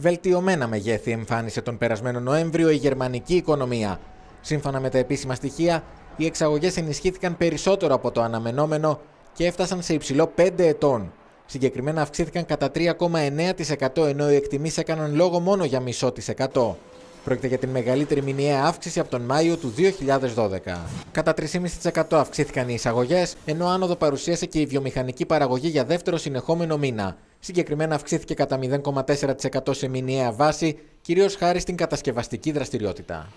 βελτιωμένα μεγέθη εμφάνισε τον περασμένο Νοέμβριο η γερμανική οικονομία. Σύμφωνα με τα επίσημα στοιχεία, οι εξαγωγές ενισχύθηκαν περισσότερο από το αναμενόμενο και έφτασαν σε υψηλό 5 ετών. Συγκεκριμένα αυξήθηκαν κατά 3,9% ενώ οι εκτιμήσεις έκαναν λόγο μόνο για μισό της εκατό. Πρόκειται για την μεγαλύτερη μηνιαία αύξηση από τον Μάιο του 2012. Κατά 3,5% αυξήθηκαν οι εισαγωγές, ενώ άνοδο παρουσίασε και η βιομηχανική παραγωγή για δεύτερο συνεχόμενο μήνα. Συγκεκριμένα αυξήθηκε κατά 0,4% σε μηνιαία βάση, κυρίως χάρη στην κατασκευαστική δραστηριότητα.